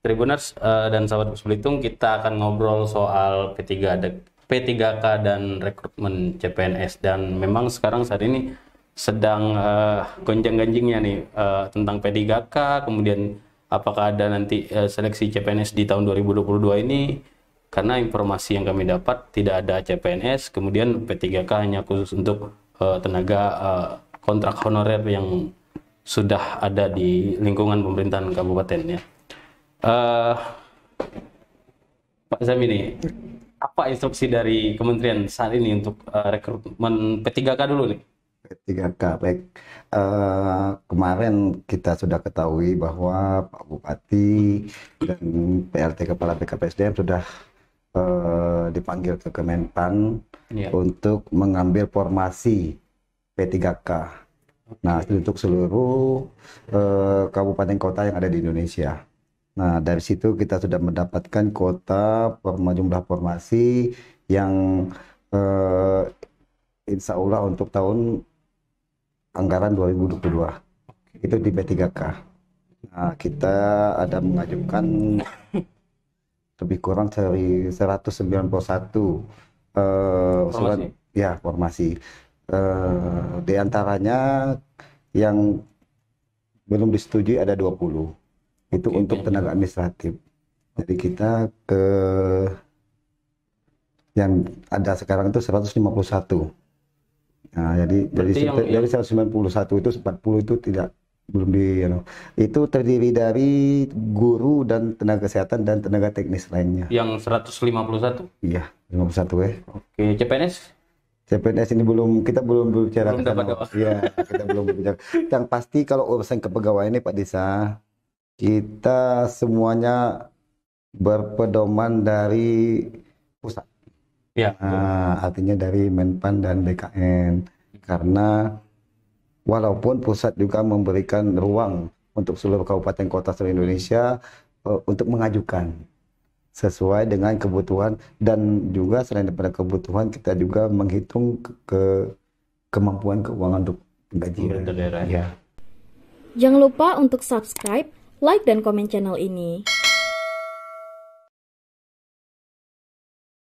Tribuners uh, dan sahabat Belitung kita akan ngobrol soal P3 P3K dan rekrutmen CPNS dan memang sekarang saat ini sedang uh, gonjang-ganjingnya nih uh, tentang P3K kemudian apakah ada nanti uh, seleksi CPNS di tahun 2022 ini karena informasi yang kami dapat tidak ada CPNS kemudian P3K hanya khusus untuk uh, tenaga uh, kontrak honorer yang sudah ada di lingkungan pemerintahan kabupaten ya. Uh, Pak Zamini, apa instruksi dari kementerian saat ini untuk uh, rekrutmen P3K dulu nih? P3K, baik. Uh, kemarin kita sudah ketahui bahwa Pak Bupati dan plt Kepala BKPSDM sudah uh, dipanggil ke Kemenpan yeah. untuk mengambil formasi P3K. Nah, untuk seluruh uh, kabupaten kota yang ada di Indonesia. Nah, dari situ kita sudah mendapatkan kuota forma jumlah formasi yang eh, insya Allah untuk tahun anggaran 2022. Itu di B3K. Nah, kita ada mengajukan lebih kurang dari 191 eh, surat ya formasi. Eh, di antaranya yang belum disetujui ada 20 itu okay, untuk tenaga administratif. Jadi kita ke yang ada sekarang itu 151. Nah, jadi dari dari yang, dari 191 itu 40 itu tidak belum di you know. itu terdiri dari guru dan tenaga kesehatan dan tenaga teknis lainnya. Yang 151? Iya, 51 ya. Eh. Oke, CPNS? CPNS ini belum kita belum berbicara belum dapat ya, kita belum berbicara. Yang pasti kalau urusan kepegawaian ini Pak Desa kita semuanya berpedoman dari pusat. Ya. Nah, artinya dari Menpan dan BKN karena walaupun pusat juga memberikan ruang untuk seluruh kabupaten kota seluruh Indonesia uh, untuk mengajukan sesuai dengan kebutuhan dan juga selain daripada kebutuhan kita juga menghitung ke, ke kemampuan keuangan untuk gaji daerah. Ya. Jangan lupa untuk subscribe like dan komen channel ini.